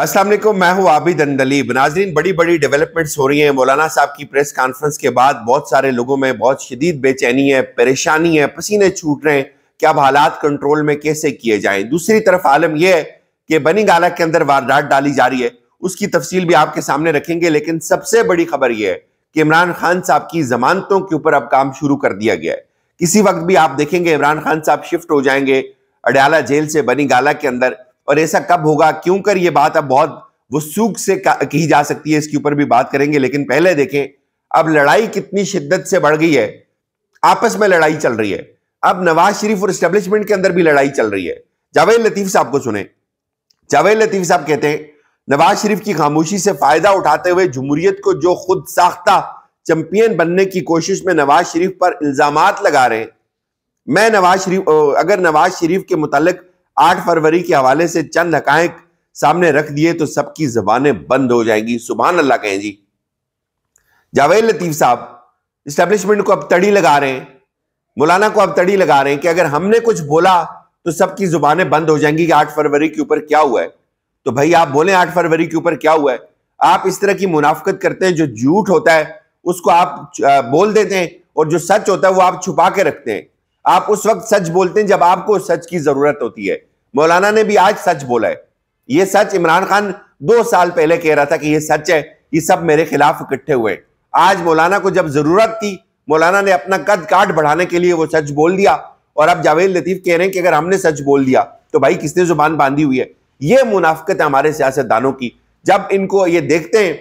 अस्सलाम वालेकुम मैं हूं आबिद अंदलीब नाजरीन बड़ी बड़ी डेवलपमेंट्स हो रही हैं मौलाना साहब की प्रेस कॉन्फ्रेंस के बाद बहुत सारे लोगों में बहुत शदीद बेचैनी है परेशानी है पसीने छूट रहे हैं कि अब हालात कंट्रोल में कैसे किए जाएं दूसरी तरफ आलम यह है कि बनी गाला के अंदर वारदात डाली जा रही है उसकी तफसील भी आपके सामने रखेंगे लेकिन सबसे बड़ी खबर यह है कि इमरान खान साहब की जमानतों के ऊपर अब काम शुरू कर दिया गया है किसी वक्त भी आप देखेंगे इमरान खान साहब शिफ्ट हो जाएंगे अडयाला जेल से बनी गाला के अंदर और ऐसा कब होगा क्यों कर ये बात अब बहुत वसूख से की जा सकती है इसके ऊपर भी बात करेंगे लेकिन पहले देखें अब लड़ाई कितनी शिद्दत से बढ़ गई है आपस में लड़ाई चल रही है अब नवाज शरीफ और स्टेब्लिशमेंट के अंदर भी लड़ाई चल रही है जावेद लतीफ साहब को सुने जावेद लतीफ साहब कहते हैं नवाज शरीफ की खामोशी से फायदा उठाते हुए जमहूरियत को जो खुद साख्ता चैंपियन बनने की कोशिश में नवाज शरीफ पर इल्जाम लगा रहे हैं मैं नवाज शरीफ अगर नवाज शरीफ के मुतालिक आठ फरवरी के हवाले से चंद हकायक सामने रख दिए तो सबकी जबानें बंद हो जाएंगी सुबह अल्लाह कहें जी जावेद लतीफ साहब इस्टेब्लिशमेंट को अब तड़ी लगा रहे हैं मौलाना को अब तड़ी लगा रहे हैं कि अगर हमने कुछ बोला तो सबकी जुबानें बंद हो जाएंगी कि आठ फरवरी के ऊपर क्या हुआ है तो भाई आप बोले आठ फरवरी के ऊपर क्या हुआ है आप इस तरह की मुनाफ्त करते हैं जो झूठ होता है उसको आप बोल देते हैं और जो सच होता है वो आप छुपा के रखते हैं आप उस वक्त सच बोलते हैं जब आपको सच की जरूरत होती है मौलाना ने भी आज सच बोला है ये सच इमरान खान दो साल पहले कह रहा था कि ये सच है ये सब मेरे खिलाफ इकट्ठे हुए आज मौलाना को जब जरूरत थी मौलाना ने अपना कद काट बढ़ाने के लिए वो सच बोल दिया और अब जावेद लतीफ कह रहे हैं कि अगर हमने सच बोल दिया तो भाई किसने जुबान बांधी हुई है ये मुनाफ्त है हमारे सियासतदानों की जब इनको ये देखते हैं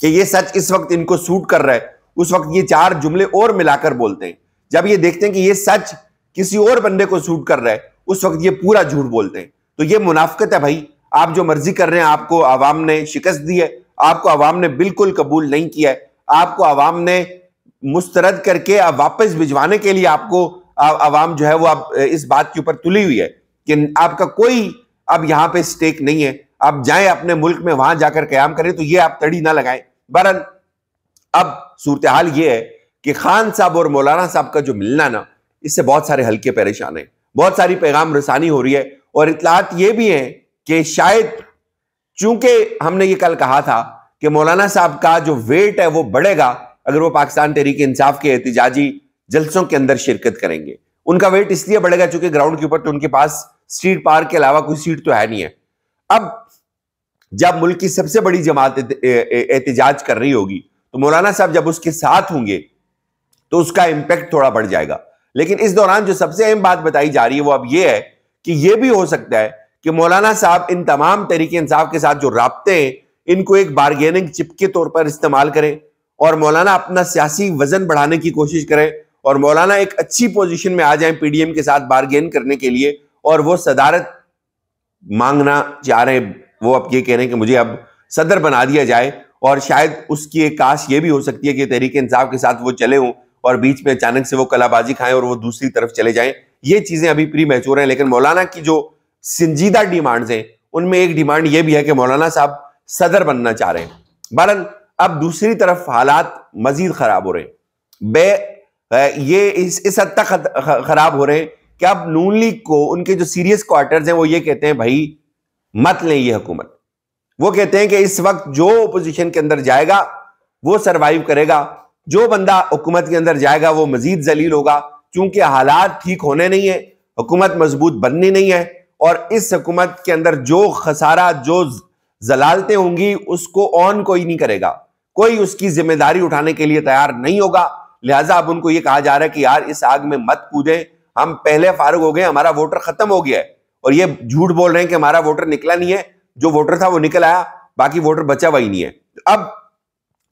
कि ये सच इस वक्त इनको सूट कर रहा है उस वक्त ये चार जुमले और मिलाकर बोलते हैं जब ये देखते हैं कि ये सच किसी और बंदे को सूट कर रहा है उस वक्त ये पूरा झूठ बोलते हैं तो ये मुनाफ्त है भाई आप जो मर्जी कर रहे हैं आपको आवाम ने शिकस्त दी है आपको आवाम ने बिल्कुल कबूल नहीं किया है आपको आवाम ने मुस्तरद करके आप वापस भिजवाने के लिए आपको आवाम जो है वो आप इस बात के ऊपर तुली हुई है कि आपका कोई अब यहाँ पे स्टेक नहीं है आप जाएं अपने मुल्क में वहां जाकर क्याम करें तो ये आप तड़ी ना लगाएं बरन अब सूरत हाल ये है कि खान साहब और मौलाना साहब का जो मिलना ना इससे बहुत सारे हल्के परेशान हैं बहुत सारी पैगाम रसानी हो रही है और इतलात ये भी है कि शायद चूंकि हमने ये कल कहा था कि मौलाना साहब का जो वेट है वो बढ़ेगा अगर वो पाकिस्तान तहरीक इंसाफ के एहतजाजी जलसों के अंदर शिरकत करेंगे उनका वेट इसलिए बढ़ेगा चूंकि ग्राउंड के ऊपर तो उनके पास स्ट्रीट पार्क के अलावा कोई सीट तो है नहीं है अब जब मुल्क की सबसे बड़ी जमात एहतजाज कर रही होगी तो मौलाना साहब जब उसके साथ होंगे तो उसका इंपैक्ट थोड़ा बढ़ जाएगा लेकिन इस दौरान जो सबसे अहम बात बताई जा रही है वो अब ये है कि ये भी हो सकता है कि मौलाना साहब इन तमाम तरीके इंसाफ के साथ जो रबते हैं इनको एक बार्गेनिंग चिप के तौर पर इस्तेमाल करें और मौलाना अपना सियासी वजन बढ़ाने की कोशिश करें और मौलाना एक अच्छी पोजिशन में आ जाए पीडीएम के साथ बार्गेन करने के लिए और वो सदारत मांगना चाह रहे वो अब ये कह रहे हैं कि मुझे अब सदर बना दिया जाए और शायद उसकी एक काश ये भी हो सकती है कि तहरीक इंसाफ के साथ वो चले हों और बीच में अचानक से वो कलाबाजी खाएं और वो दूसरी तरफ चले जाएं ये चीजें अभी प्री मैच्योर हैं लेकिन मौलाना की जो संजीदा डिमांड्स हैं उनमें एक डिमांड ये भी है कि मौलाना साहब सदर बनना चाह रहे हैं बहरल अब दूसरी तरफ हालात मजीद खराब हो रहे हैं बे ये इस इस हद तक खराब हो रहे हैं कि अब नून लीग को उनके जो सीरियस क्वार्टर्स हैं वो ये कहते हैं भाई मत लें ये हुकूमत वो कहते हैं कि इस वक्त जो ओपोजिशन के अंदर जाएगा वो सरवाइव करेगा जो बंदा हुकूमत के अंदर जाएगा वो मजीद जलील होगा क्योंकि हालात ठीक होने नहीं है हुकूमत मजबूत बननी नहीं है और इस हुकूमत के अंदर जो खसारा जो जलालतें होंगी उसको ऑन कोई नहीं करेगा कोई उसकी जिम्मेदारी उठाने के लिए तैयार नहीं होगा लिहाजा अब उनको ये कहा जा रहा है कि यार इस आग में मत कूदे हम पहले फारूक हो गए हमारा वोटर खत्म हो गया है और ये झूठ बोल रहे हैं कि हमारा वोटर निकला नहीं है जो वोटर था वो निकल आया बाकी वोटर बचा हुआ ही नहीं है अब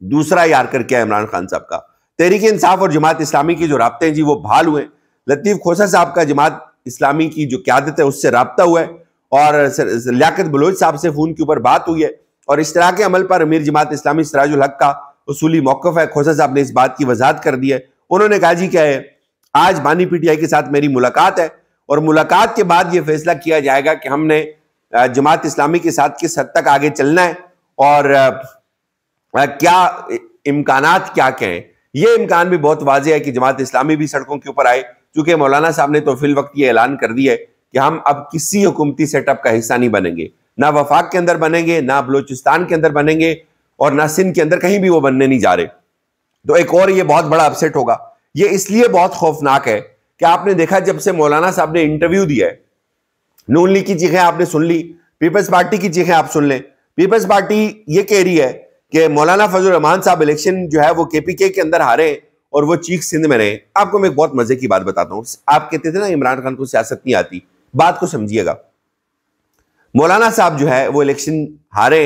दूसरा यार करके इमरान खान साहब का तहरीक इंसाफ और जमात इस्लामी के जो रबते हैं जी वो बहाल हुए लतीफ़ खोसा साहब का जमात इस्लामी की जो क्यादत है उससे रबता हुआ है और लियात बलोच साहब से फ़ोन के ऊपर बात हुई है और इस तरह के अमल पर अमीर जमात इस्लामी सराजुल हक का उसूली मौकफ है खोसा साहब ने इस बात की वजाहत कर दी है उन्होंने कहा जी क्या है आज बानी पीटीआई के साथ मेरी मुलाकात है और मुलाकात के बाद ये फैसला किया जाएगा कि हमने जमात इस्लामी के साथ किस हद तक आगे चलना है और क्या इम्कान क्या कहें यह इम्कान भी बहुत वाजे है कि जमात इस्लामी भी सड़कों के ऊपर आए चूंकि मौलाना साहब ने तो फिल वक्त ये ऐलान कर दिया है कि हम अब किसी हुकूमती सेटअप का हिस्सा नहीं बनेंगे ना वफाक के अंदर बनेंगे ना बलोचिस्तान के अंदर बनेंगे और ना सिंध के अंदर कहीं भी वो बनने नहीं जा रहे तो एक और ये बहुत बड़ा अपसेट होगा ये इसलिए बहुत खौफनाक है कि आपने देखा जब से मौलाना साहब ने इंटरव्यू दिया है नून लीग की चीखें आपने सुन ली पीपल्स पार्टी की चीखें आप सुन लें पीपल्स पार्टी ये कह रही है कि मौलाना फजल रहमान साहब इलेक्शन जो है वो केपीके के अंदर हारे और वो चीख सिंध में रहे आपको मैं एक बहुत मजे की बात बताता हूँ आप कहते थे ना इमरान खान को सियासत नहीं आती बात को समझिएगा मौलाना साहब जो है वो इलेक्शन हारे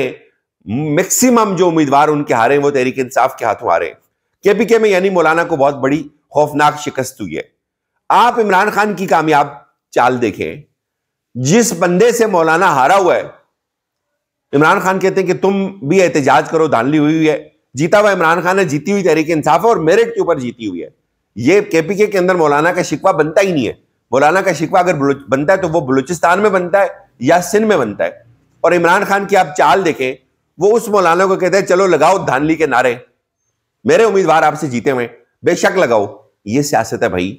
मैक्सिमम जो उम्मीदवार उनके हारे वो तहरीक इंसाफ के हाथों हारे केपीके में यानी मौलाना को बहुत बड़ी खौफनाक शिकस्त हुई है आप इमरान खान की कामयाब चाल देखें जिस बंदे से मौलाना हारा हुआ है इमरान खान कहते हैं कि तुम भी एहतजाज करो धानली हुई हुई है जीता हुआ इमरान खान है जीती हुई तहरीक इंसाफ है और मेरिट के ऊपर जीती हुई है ये केपीके के अंदर मौलाना का शिकवा बनता ही नहीं है मौलाना का शिकवा अगर बनता है तो वो बलूचिस्तान में बनता है या सिंध में बनता है और इमरान खान की आप चाल देखें वो उस मौलाना को कहते हैं चलो लगाओ धानली के नारे मेरे उम्मीदवार आपसे जीते हुए बेशक लगाओ ये सियासत है भाई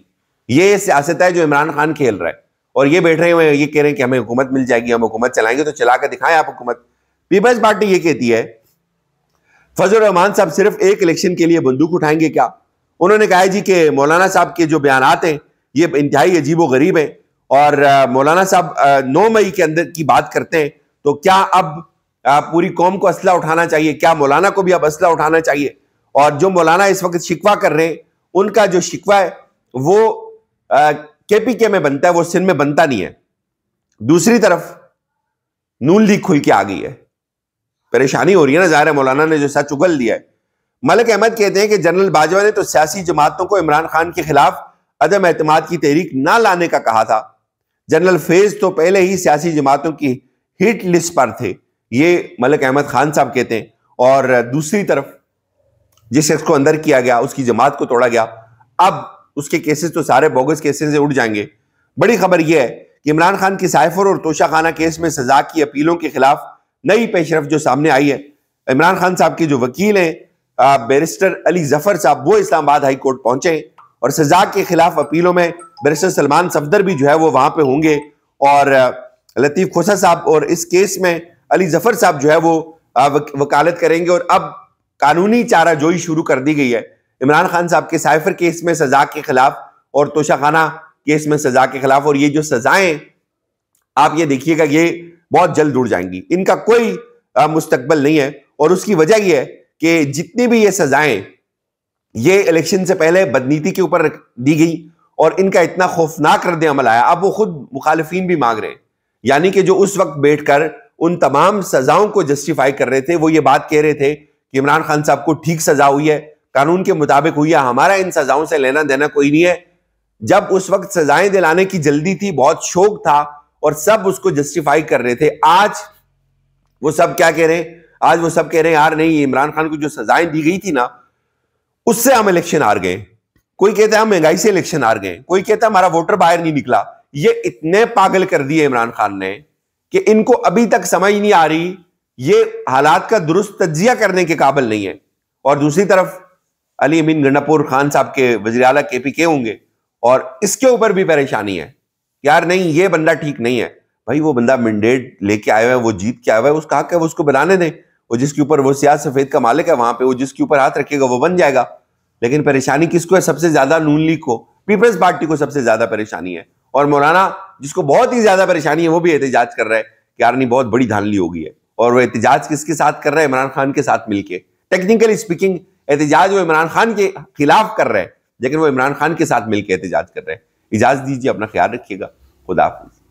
ये सियासत है जो इमरान खान खेल रहा है और ये बैठ रहे हैं ये कह रहे हैं कि हमें हुकूमत मिल जाएगी हम हुकूमत चलाएंगे तो चला के दिखाएं आप हुकूमत पीपल्स पार्टी ये कहती है फजल रहमान साहब सिर्फ एक इलेक्शन के लिए बंदूक उठाएंगे क्या उन्होंने कहा जी के मौलाना साहब के जो बयान हैं ये इंतहाई अजीब व गरीब है और मौलाना साहब नौ मई के अंदर की बात करते हैं तो क्या अब पूरी कौम को असला उठाना चाहिए क्या मौलाना को भी अब असला उठाना चाहिए और जो मौलाना इस वक्त शिकवा कर रहे हैं उनका जो शिकवा है वो के पी के में बनता है वो सिंध में बनता नहीं है दूसरी तरफ नून लीग खुल के आ गई है परेशानी हो रही है ना ज़ाहिर मौलाना ने जो सच उगल दिया है मलिक अहमद कहते हैं कि जनरल बाजवा ने तो सियासी जमातों को इमरान खान के खिलाफ अदम अहतमाद की तहरीक ना लाने का कहा था जनरल फेज तो पहले ही सियासी जमातों की हिट लिस्ट पर थे ये मलिक अहमद खान साहब कहते हैं और दूसरी तरफ जिस शख्स को अंदर किया गया उसकी जमात को तोड़ा गया अब उसके केसेस तो सारे बोगस केसेस से उड़ जाएंगे बड़ी खबर यह है कि इमरान खान के साइफर और तोशा खाना केस में सजा की अपीलों के खिलाफ नई पेशरफ जो सामने आई है इमरान खान साहब के जो वकील हैं बैरिस्टर अली जफर साहब वो इस्लामाबाद हाई कोर्ट पहुंचे और सजा के खिलाफ अपीलों में बैरिस्टर सलमान सफदर भी जो है वो वहां पे होंगे और लतीफ़ खोसा साहब और इस केस में अली जफर साहब जो है वो वकालत करेंगे और अब कानूनी चारा जोई शुरू कर दी गई है इमरान खान साहब के साइफर केस में सजा के खिलाफ और तोशाखाना केस में सजा के खिलाफ और ये जो सजाएं आप ये देखिएगा ये बहुत जल्द उड़ जाएंगी इनका कोई मुस्तकबल नहीं है और उसकी वजह यह है कि जितनी भी ये सजाएं ये इलेक्शन से पहले बदनीति के ऊपर दी गई और इनका इतना खौफनाक रद्द अमल आया अब वो खुद मुखालफन भी मांग रहे हैं यानी कि जो उस वक्त बैठकर उन तमाम सजाओं को जस्टिफाई कर रहे थे वो ये बात कह रहे थे कि इमरान खान साहब को ठीक सजा हुई है कानून के मुताबिक हुई है हमारा इन सजाओं से लेना देना कोई नहीं है जब उस वक्त सजाएं दिलाने की जल्दी थी बहुत शोक था और सब उसको जस्टिफाई कर रहे थे आज वो सब क्या कह रहे हैं आज वो सब कह रहे हैं यार नहीं इमरान खान को जो सजाएं दी गई थी ना उससे हम इलेक्शन हार गए कोई कहता है हम महंगाई से इलेक्शन हार गए कोई कहता है हमारा वोटर बाहर नहीं निकला ये इतने पागल कर दिए इमरान खान ने कि इनको अभी तक समझ नहीं आ रही ये हालात का दुरुस्त तजिया करने के काबिल नहीं है और दूसरी तरफ अली अमीन गंडापुर खान साहब के वजी अला के पी के होंगे और इसके ऊपर भी परेशानी है यार नहीं ये बंदा ठीक नहीं है भाई वो बंदा मैंडेट लेके आया हुआ है वो जीत के आया हुआ है उसका हक है वो उसको बनाने दें वो जिसके ऊपर वो सियाह सफेद का मालिक है वहां पे वो जिसके ऊपर हाथ रखेगा वो बन जाएगा लेकिन परेशानी किसको है सबसे ज्यादा नून लीग को पीपल्स पार्टी को सबसे ज्यादा परेशानी है और मौलाना जिसको बहुत ही ज्यादा परेशानी है वो भी एहतजाज कर रहा है कि यार नहीं बहुत बड़ी धानली हो गई है और वो एहतजाज किसके साथ कर रहा है इमरान खान के साथ मिलकर टेक्निकली स्पीकिंग एहतजाज वो इमरान खान के खिलाफ कर रहे हैं लेकिन वो इमरान खान के साथ मिलकर एहतजाज कर रहे हैं इजाज़त दीजिए अपना ख्याल रखिएगा खुदा हाफिज़